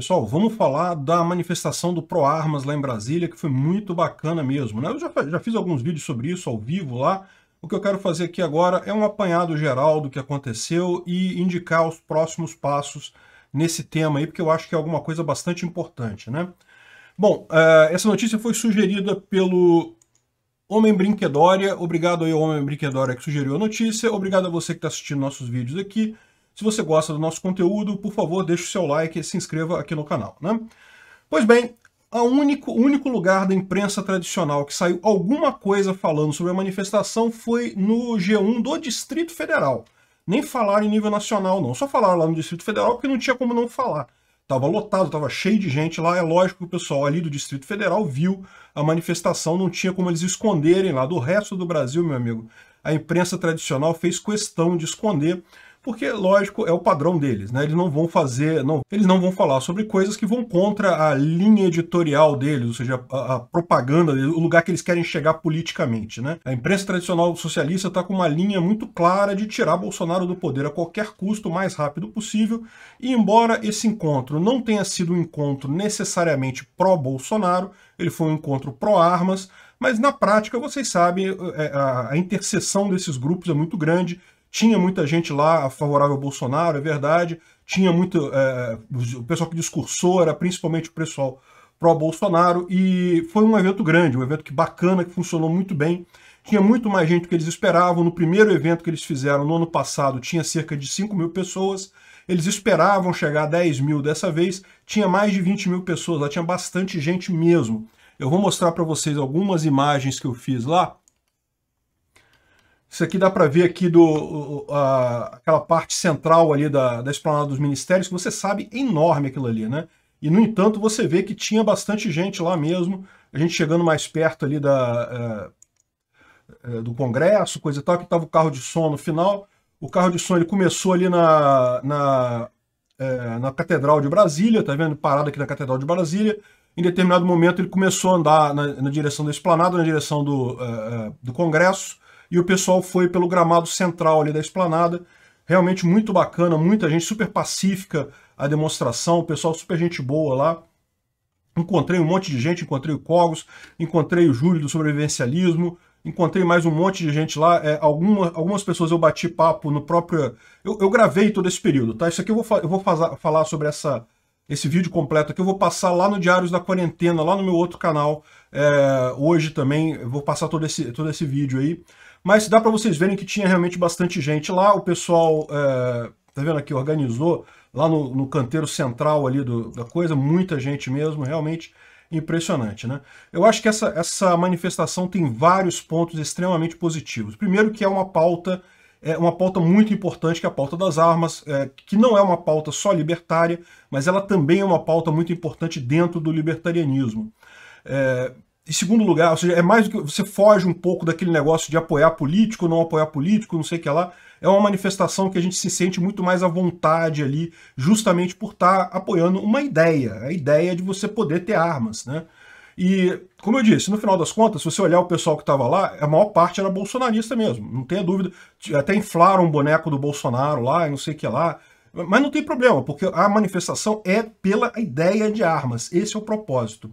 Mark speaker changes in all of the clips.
Speaker 1: Pessoal, vamos falar da manifestação do ProArmas lá em Brasília, que foi muito bacana mesmo. Né? Eu já, já fiz alguns vídeos sobre isso ao vivo lá. O que eu quero fazer aqui agora é um apanhado geral do que aconteceu e indicar os próximos passos nesse tema aí, porque eu acho que é alguma coisa bastante importante, né? Bom, eh, essa notícia foi sugerida pelo Homem Brinquedória. Obrigado aí ao Homem Brinquedória que sugeriu a notícia. Obrigado a você que está assistindo nossos vídeos aqui. Se você gosta do nosso conteúdo, por favor, deixe o seu like e se inscreva aqui no canal. Né? Pois bem, o único, único lugar da imprensa tradicional que saiu alguma coisa falando sobre a manifestação foi no G1 do Distrito Federal. Nem falaram em nível nacional, não. Só falaram lá no Distrito Federal porque não tinha como não falar. Estava lotado, estava cheio de gente lá. É lógico que o pessoal ali do Distrito Federal viu a manifestação, não tinha como eles esconderem lá. Do resto do Brasil, meu amigo, a imprensa tradicional fez questão de esconder porque lógico é o padrão deles, né? Eles não vão fazer, não, eles não vão falar sobre coisas que vão contra a linha editorial deles, ou seja, a, a propaganda, o lugar que eles querem chegar politicamente, né? A imprensa tradicional socialista está com uma linha muito clara de tirar Bolsonaro do poder a qualquer custo, o mais rápido possível. E embora esse encontro não tenha sido um encontro necessariamente pró-Bolsonaro, ele foi um encontro pró-armas, mas na prática, vocês sabem, é, a interseção desses grupos é muito grande tinha muita gente lá favorável ao Bolsonaro, é verdade. Tinha muito. É, o pessoal que discursou era principalmente o pessoal pró-Bolsonaro. E foi um evento grande, um evento que bacana, que funcionou muito bem. Tinha muito mais gente do que eles esperavam. No primeiro evento que eles fizeram no ano passado, tinha cerca de 5 mil pessoas. Eles esperavam chegar a 10 mil dessa vez, tinha mais de 20 mil pessoas lá, tinha bastante gente mesmo. Eu vou mostrar para vocês algumas imagens que eu fiz lá isso aqui dá para ver aqui do aquela parte central ali da, da esplanada dos ministérios, que você sabe é enorme aquilo ali, né? E, no entanto, você vê que tinha bastante gente lá mesmo, a gente chegando mais perto ali da, eh, eh, do Congresso, coisa e tal, que estava o carro de som no final. O carro de som ele começou ali na, na, eh, na Catedral de Brasília, tá vendo? Parado aqui na Catedral de Brasília. Em determinado momento ele começou a andar na, na direção da esplanada, na direção do, do Congresso e o pessoal foi pelo gramado central ali da esplanada. Realmente muito bacana, muita gente, super pacífica a demonstração, o pessoal super gente boa lá. Encontrei um monte de gente, encontrei o Cogos, encontrei o Júlio do Sobrevivencialismo, encontrei mais um monte de gente lá. É, alguma, algumas pessoas eu bati papo no próprio. Eu, eu gravei todo esse período, tá? Isso aqui eu vou, eu vou fazer, falar sobre essa, esse vídeo completo aqui. Eu vou passar lá no Diários da Quarentena, lá no meu outro canal. É, hoje também, vou passar todo esse, todo esse vídeo aí mas dá para vocês verem que tinha realmente bastante gente lá, o pessoal, é, tá vendo aqui, organizou lá no, no canteiro central ali do, da coisa, muita gente mesmo, realmente impressionante, né? Eu acho que essa, essa manifestação tem vários pontos extremamente positivos. Primeiro que é uma pauta é uma pauta muito importante, que é a pauta das armas, é, que não é uma pauta só libertária, mas ela também é uma pauta muito importante dentro do libertarianismo. É, em segundo lugar, ou seja, é mais do que você foge um pouco daquele negócio de apoiar político, não apoiar político, não sei o que lá. É uma manifestação que a gente se sente muito mais à vontade ali, justamente por estar tá apoiando uma ideia, a ideia de você poder ter armas, né? E, como eu disse, no final das contas, se você olhar o pessoal que estava lá, a maior parte era bolsonarista mesmo, não tenha dúvida. Até inflaram um boneco do Bolsonaro lá e não sei o que lá. Mas não tem problema, porque a manifestação é pela ideia de armas, esse é o propósito.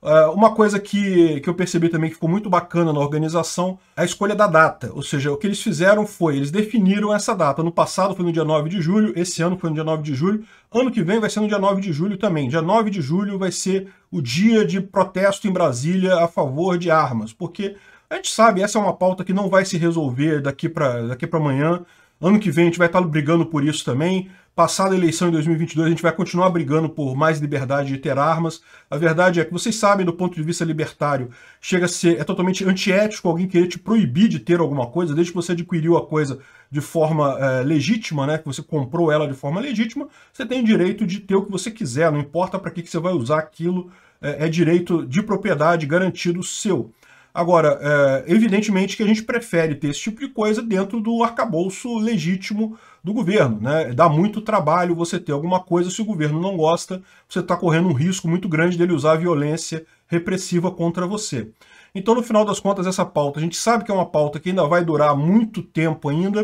Speaker 1: Ah, uma coisa que, que eu percebi também que ficou muito bacana na organização é a escolha da data. Ou seja, o que eles fizeram foi, eles definiram essa data. No passado foi no dia 9 de julho, esse ano foi no dia 9 de julho, ano que vem vai ser no dia 9 de julho também. Dia 9 de julho vai ser o dia de protesto em Brasília a favor de armas, porque a gente sabe, essa é uma pauta que não vai se resolver daqui para daqui amanhã. Ano que vem a gente vai estar tá brigando por isso também. Passada a eleição em 2022, a gente vai continuar brigando por mais liberdade de ter armas. A verdade é que vocês sabem, do ponto de vista libertário, chega a ser é totalmente antiético alguém querer te proibir de ter alguma coisa, desde que você adquiriu a coisa de forma é, legítima, né, que você comprou ela de forma legítima, você tem direito de ter o que você quiser, não importa para que, que você vai usar aquilo, é, é direito de propriedade garantido seu. Agora, é, evidentemente que a gente prefere ter esse tipo de coisa dentro do arcabouço legítimo do governo. Né? Dá muito trabalho você ter alguma coisa, se o governo não gosta, você está correndo um risco muito grande dele usar a violência repressiva contra você. Então, no final das contas, essa pauta, a gente sabe que é uma pauta que ainda vai durar muito tempo ainda,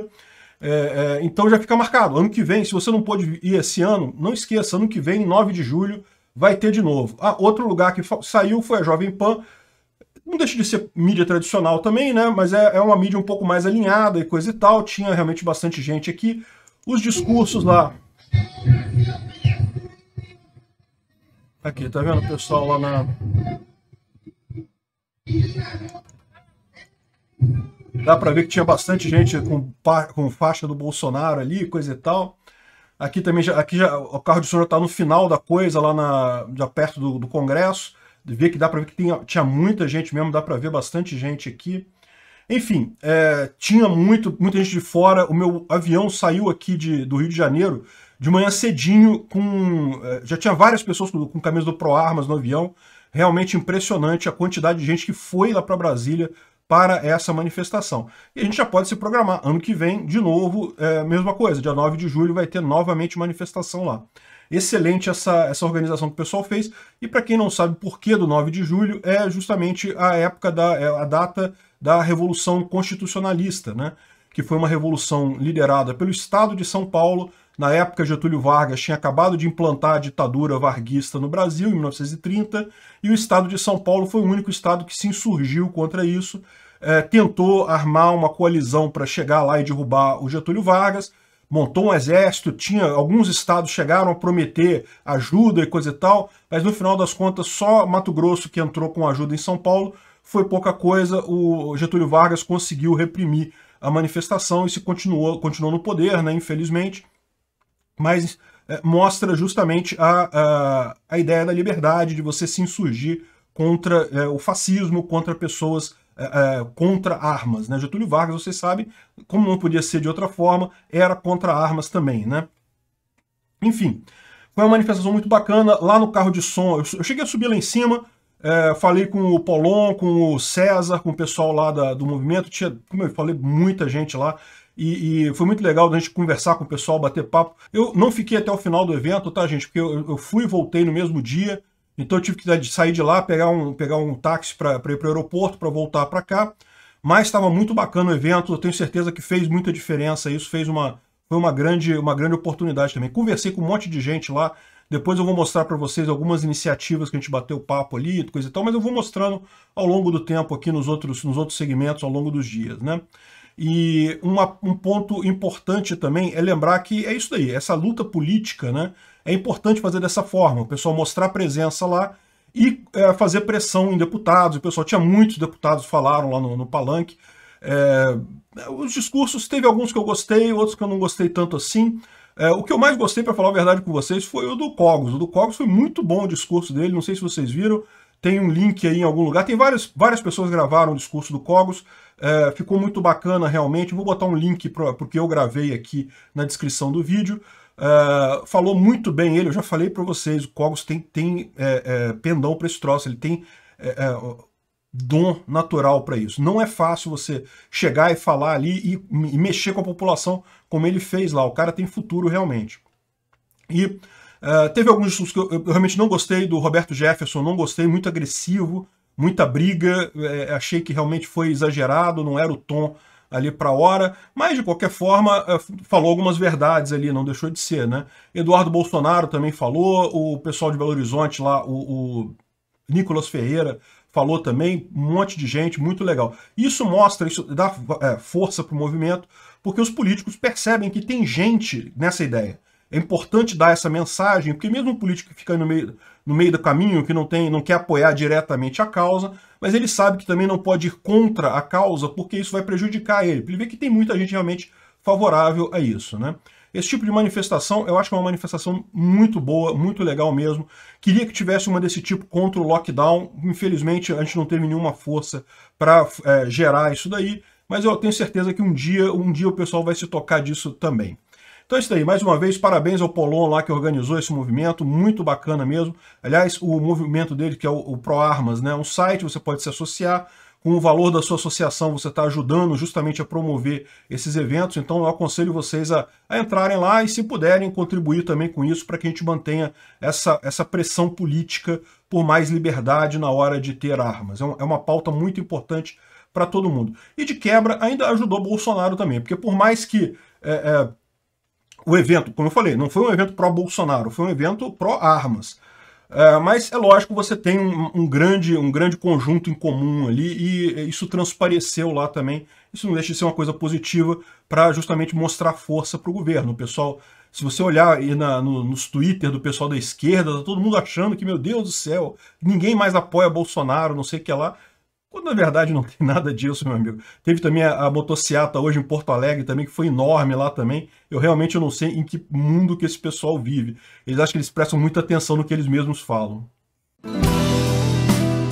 Speaker 1: é, é, então já fica marcado. Ano que vem, se você não pôde ir esse ano, não esqueça, ano que vem, 9 de julho, vai ter de novo. Ah, outro lugar que saiu foi a Jovem Pan, não deixa de ser mídia tradicional também, né? Mas é, é uma mídia um pouco mais alinhada e coisa e tal. Tinha realmente bastante gente aqui. Os discursos lá. Aqui, tá vendo o pessoal lá na. Dá para ver que tinha bastante gente com, com faixa do Bolsonaro ali, coisa e tal. Aqui também já, aqui já, o carro de som já tá no final da coisa, lá na, já perto do, do Congresso ver que dá para ver que tem, tinha muita gente mesmo, dá para ver bastante gente aqui. Enfim, é, tinha muito, muita gente de fora. O meu avião saiu aqui de, do Rio de Janeiro de manhã cedinho, com é, já tinha várias pessoas com, com camisa do Pro Armas no avião. Realmente impressionante a quantidade de gente que foi lá para Brasília para essa manifestação. E a gente já pode se programar. Ano que vem, de novo, é, mesma coisa. Dia 9 de julho vai ter novamente manifestação lá. Excelente essa, essa organização que o pessoal fez. E para quem não sabe por que do 9 de julho, é justamente a época, da, é a data da Revolução Constitucionalista, né? que foi uma revolução liderada pelo Estado de São Paulo na época, Getúlio Vargas tinha acabado de implantar a ditadura varguista no Brasil, em 1930, e o estado de São Paulo foi o único estado que se insurgiu contra isso, é, tentou armar uma coalizão para chegar lá e derrubar o Getúlio Vargas, montou um exército, tinha alguns estados chegaram a prometer ajuda e coisa e tal, mas no final das contas só Mato Grosso que entrou com ajuda em São Paulo, foi pouca coisa, o Getúlio Vargas conseguiu reprimir a manifestação e se continuou, continuou no poder, né, infelizmente mas é, mostra justamente a, a, a, ideia da liberdade, de você se insurgir contra é, o fascismo, contra pessoas, é, contra armas. Né? Getúlio Vargas, vocês sabem, como não podia ser de outra forma, era contra armas também. Né? Enfim, foi uma manifestação muito bacana lá no carro de som. Eu, eu cheguei a subir lá em cima, falei com o Polon, com o César, com o pessoal lá da, do movimento, tinha, como eu falei, muita gente lá. E, e, foi muito legal a gente conversar com o pessoal, bater papo. Eu não fiquei até o final do evento, tá, gente? Porque eu, eu fui e voltei no mesmo dia. Então eu tive que sair de lá, pegar um, pegar um táxi para ir para o aeroporto, para voltar para cá. Mas estava muito bacana o evento, eu tenho certeza que fez muita diferença. Isso fez uma, foi uma grande, uma grande oportunidade também. Conversei com um monte de gente lá. Depois eu vou mostrar para vocês algumas iniciativas que a gente bateu papo ali, coisa e tal, mas eu vou mostrando ao longo do tempo aqui nos outros, nos outros segmentos, ao longo dos dias, né? E uma, um ponto importante também é lembrar que é isso daí, essa luta política, né? É importante fazer dessa forma, o pessoal mostrar presença lá e é, fazer pressão em deputados. O pessoal tinha muitos deputados falaram lá no, no palanque. É, os discursos, teve alguns que eu gostei, outros que eu não gostei tanto assim. É, o que eu mais gostei, para falar a verdade com vocês, foi o do Cogos. O do Cogos foi muito bom o discurso dele, não sei se vocês viram. Tem um link aí em algum lugar. Tem várias, várias pessoas gravaram o discurso do Cogos. É, ficou muito bacana realmente. Vou botar um link porque eu gravei aqui na descrição do vídeo. É, falou muito bem ele, eu já falei para vocês, o Cogos tem, tem é, é pendão para esse troço, ele tem é, é, dom natural para isso. Não é fácil você chegar e falar ali e, e, mexer com a população como ele fez lá. O cara tem futuro realmente. E é, teve alguns discursos que eu, eu, realmente não gostei, do Roberto Jefferson, não gostei, muito agressivo, muita briga, é, achei que realmente foi exagerado, não era o tom ali para a hora, mas de qualquer forma é, falou algumas verdades ali, não deixou de ser, né? Eduardo Bolsonaro também falou, o pessoal de Belo Horizonte lá, o, o Nicolas Ferreira falou também, um monte de gente, muito legal. Isso mostra, isso dá é, força para o movimento, porque os políticos percebem que tem gente nessa ideia. É importante dar essa mensagem, porque mesmo um político que fica no meio, no meio do caminho, que não tem, não quer apoiar diretamente a causa, mas ele sabe que também não pode ir contra a causa, porque isso vai prejudicar ele. Ele vê que tem muita gente realmente favorável a isso, né? Esse tipo de manifestação, eu acho que é uma manifestação muito boa, muito legal mesmo. Queria que tivesse uma desse tipo contra o lockdown. Infelizmente, a gente não teve nenhuma força para é, eh, gerar isso daí. Mas eu tenho certeza que um dia, um dia o pessoal vai se tocar disso também. Então é isso aí, mais uma vez, parabéns ao Polon lá que organizou esse movimento, muito bacana mesmo. Aliás, o movimento dele, que é o, o ProArmas, né? É um site, você pode se associar, com o valor da sua associação, você está ajudando justamente a promover esses eventos, então eu aconselho vocês a, a entrarem lá e, se puderem, contribuir também com isso para que a gente mantenha essa, essa pressão política por mais liberdade na hora de ter armas. É, um, é uma pauta muito importante para todo mundo. E de quebra, ainda ajudou Bolsonaro também, porque por mais que é, é, o evento, como eu falei, não foi um evento pró-Bolsonaro, foi um evento pró-armas. É, mas é lógico, você tem um, um, grande, um grande conjunto em comum ali e isso transpareceu lá também. Isso não deixa de ser uma coisa positiva para justamente mostrar força para o governo. O pessoal, se você olhar aí na, no, nos Twitter do pessoal da esquerda, tá todo mundo achando que, meu Deus do céu, ninguém mais apoia Bolsonaro, não sei o que lá. Quando na verdade não tem nada disso, meu amigo. Teve também a, a motociata hoje em Porto Alegre também, que foi enorme lá também. Eu realmente eu não sei em que mundo que esse pessoal vive. Eles acham que eles prestam muita atenção no que eles mesmos falam.